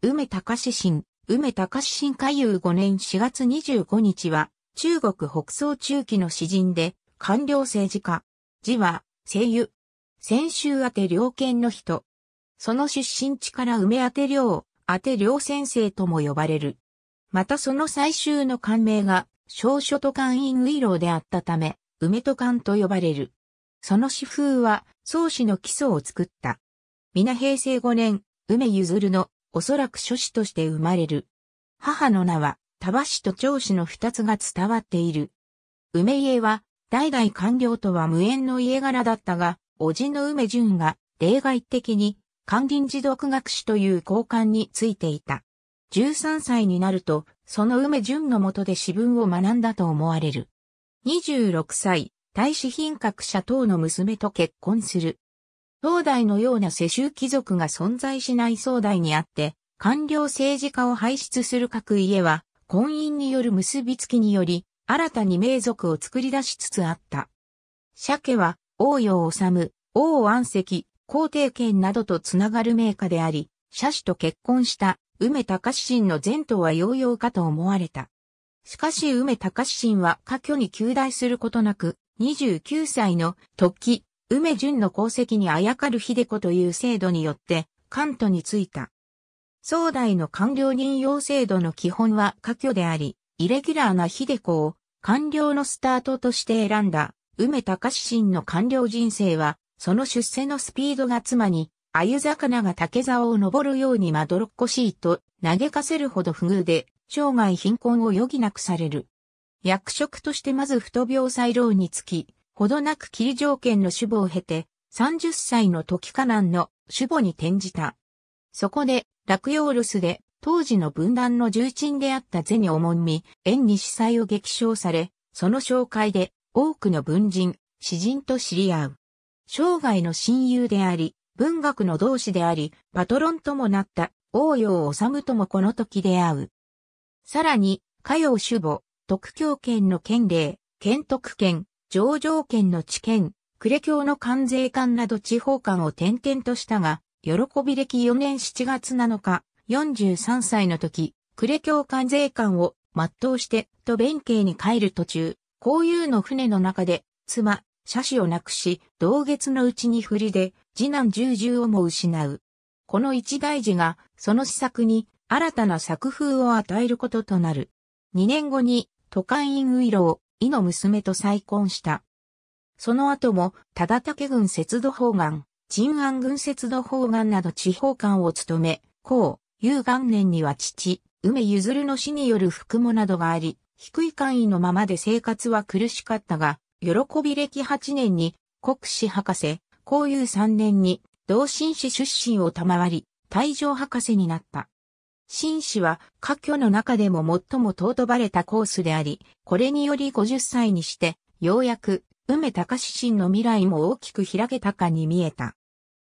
梅高志新、梅高志新海遊5年4月25日は、中国北総中期の詩人で、官僚政治家。字は、声優。先週宛て良県の人。その出身地から梅宛て良、宛て良先生とも呼ばれる。またその最終の官名が、小書と官員ロ老であったため、梅と官と呼ばれる。その詩風は、宗氏の基礎を作った。皆平成5年、梅譲のおそらく諸子として生まれる。母の名は、田橋と長子の二つが伝わっている。梅家は、代々官僚とは無縁の家柄だったが、叔父の梅淳が、例外的に、官林持独学士という交換についていた。13歳になると、その梅淳のもとで私文を学んだと思われる。26歳、大使品格者等の娘と結婚する。東大のような世襲貴族が存在しない壮代にあって、官僚政治家を輩出する各家は、婚姻による結びつきにより、新たに名族を作り出しつつあった。鮭は、王陽治、王安石、皇帝権などとつながる名家であり、社主と結婚した梅隆信の前途は洋々かと思われた。しかし梅隆信は家居に旧大することなく、29歳の突起、梅淳の功績にあやかる秀子という制度によって、関東に着いた。壮代の官僚任用制度の基本は科挙であり、イレギュラーな秀子を官僚のスタートとして選んだ、梅隆信の官僚人生は、その出世のスピードが妻に、鮎魚が竹竿を登るようにまどろっこしいと、嘆かせるほど不遇で、生涯貧困を余儀なくされる。役職としてまず太病細労につき、ほどなく霧条件の守護を経て、30歳の時カナンの守護に転じた。そこで、落葉ロスで、当時の分断の重鎮であったゼに重み、縁に司祭を激賞され、その紹介で、多くの文人、詩人と知り合う。生涯の親友であり、文学の同志であり、パトロンともなった王洋治ともこの時出会う。さらに、歌謡守母、特教権の県令、県徳権、上場権の知見、呉京の関税官など地方官を転々としたが、喜び歴4年7月7日、43歳の時、呉京関税官を全うして、と弁慶に帰る途中、こういうの船の中で、妻、車子を亡くし、同月のうちに振りで、次男従従をも失う。この一大事が、その施策に、新たな作風を与えることとなる。2年後に、都会院ウイロ伊の娘と再婚した。その後も、忠武軍節度法眼、鎮安軍節度法眼など地方官を務め、後、有元年には父、梅譲の死による服務などがあり、低い官位のままで生活は苦しかったが、喜び歴8年に国史博士、公有3年に同心士出身を賜り、退場博士になった。紳士は、家居の中でも最も尊ばれたコースであり、これにより50歳にして、ようやく、梅隆志神の未来も大きく開けたかに見えた。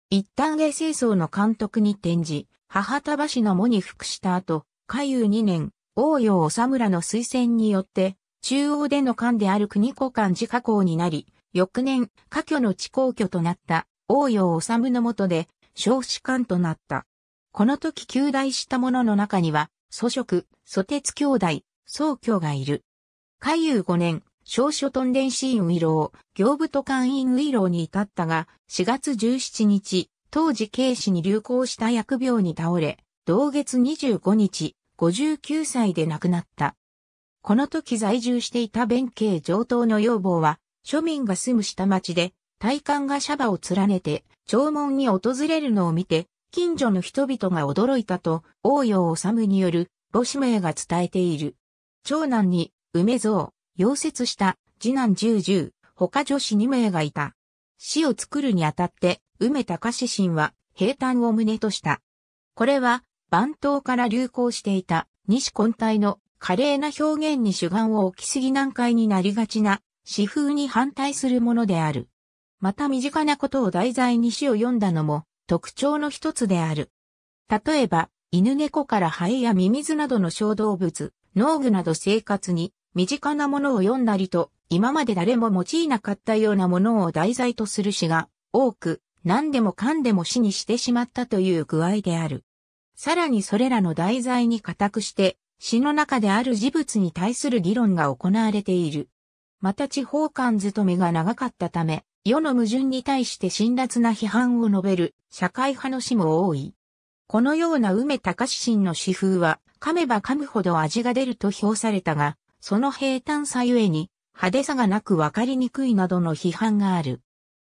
一旦衛清掃の監督に転じ、母田橋の門に服した後、下遊2年、王陽治村の推薦によって、中央での官である国古官自家公になり、翌年、家居の地公居となった王陽治の下で、少子官となった。この時旧大した者の中には、祖職、祖鉄兄弟、宗教がいる。海遊5年、小書トンデンシーンウィロー、行部都官員ウィローに至ったが、4月17日、当時警視に流行した薬病に倒れ、同月25日、59歳で亡くなった。この時在住していた弁慶上等の要望は、庶民が住む下町で、大官がシャバを連ねて、弔問に訪れるのを見て、近所の人々が驚いたと、王陽治による母子名が伝えている。長男に、梅蔵、溶接した次男十十、他女子2名がいた。死を作るにあたって、梅隆神は平坦を旨とした。これは、番頭から流行していた西根体の華麗な表現に主眼を置きすぎ難解になりがちな、詩風に反対するものである。また身近なことを題材に詩を読んだのも、特徴の一つである。例えば、犬猫からハエやミミズなどの小動物、農具など生活に身近なものを読んだりと、今まで誰も用いなかったようなものを題材とする詩が多く、何でもかんでも詩にしてしまったという具合である。さらにそれらの題材に固くして、詩の中である事物に対する議論が行われている。また地方間勤めが長かったため、世の矛盾に対して辛辣な批判を述べる社会派の詩も多い。このような梅隆信の詩風は、噛めば噛むほど味が出ると評されたが、その平坦さゆえに、派手さがなくわかりにくいなどの批判がある。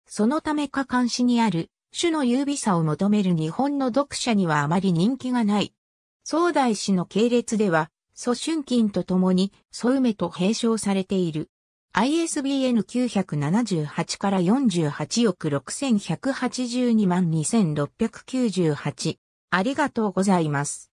そのためか監視にある、種の優美さを求める日本の読者にはあまり人気がない。壮大詩の系列では、蘇春金と共に、蘇梅と併称されている。ISBN 978から48億6182万2698。ありがとうございます。